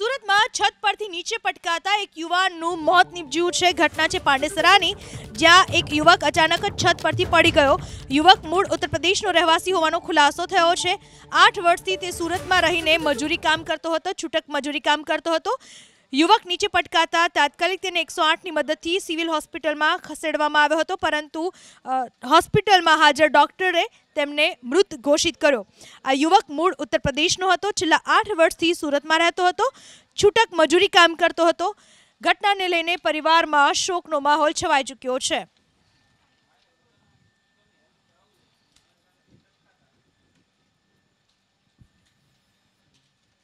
સુરતમાં છત પરથી નીચે પટકાતા એક યુવાનનું મોત નીપજ્યું છે ઘટના છે પાંડેસરાની જ્યાં એક યુવક અચાનક જ છત પરથી પડી ગયો યુવક મૂળ ઉત્તર પ્રદેશનો રહેવાસી હોવાનો ખુલાસો થયો છે આઠ વર્ષથી તે સુરતમાં રહીને મજૂરી કામ કરતો હતો છૂટક મજૂરી કામ કરતો હતો યુવક નીચે પટકાતા તાત્કાલિક તેને એકસો આઠની મદદથી સિવિલ હોસ્પિટલમાં ખસેડવામાં આવ્યો હતો પરંતુ હોસ્પિટલમાં હાજર ડૉક્ટરે તેમને મૃત ઘોષિત કર્યો આ યુવક મૂળ ઉત્તર પ્રદેશનો હતો છેલ્લા આઠ વર્ષથી સુરતમાં રહેતો હતો છૂટક મજૂરી કામ કરતો હતો ઘટનાને લઈને પરિવારમાં શોકનો માહોલ છવાઈ ચૂક્યો છે